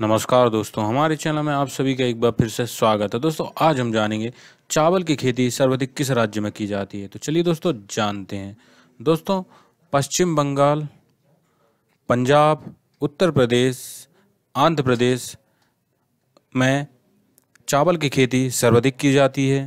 नमस्कार दोस्तों हमारे चैनल में आप सभी का एक बार फिर से स्वागत है दोस्तों आज हम जानेंगे चावल की खेती सर्वाधिक किस राज्य में की जाती है तो चलिए दोस्तों जानते हैं दोस्तों पश्चिम बंगाल पंजाब उत्तर प्रदेश आंध्र प्रदेश में चावल की खेती सर्वाधिक की जाती है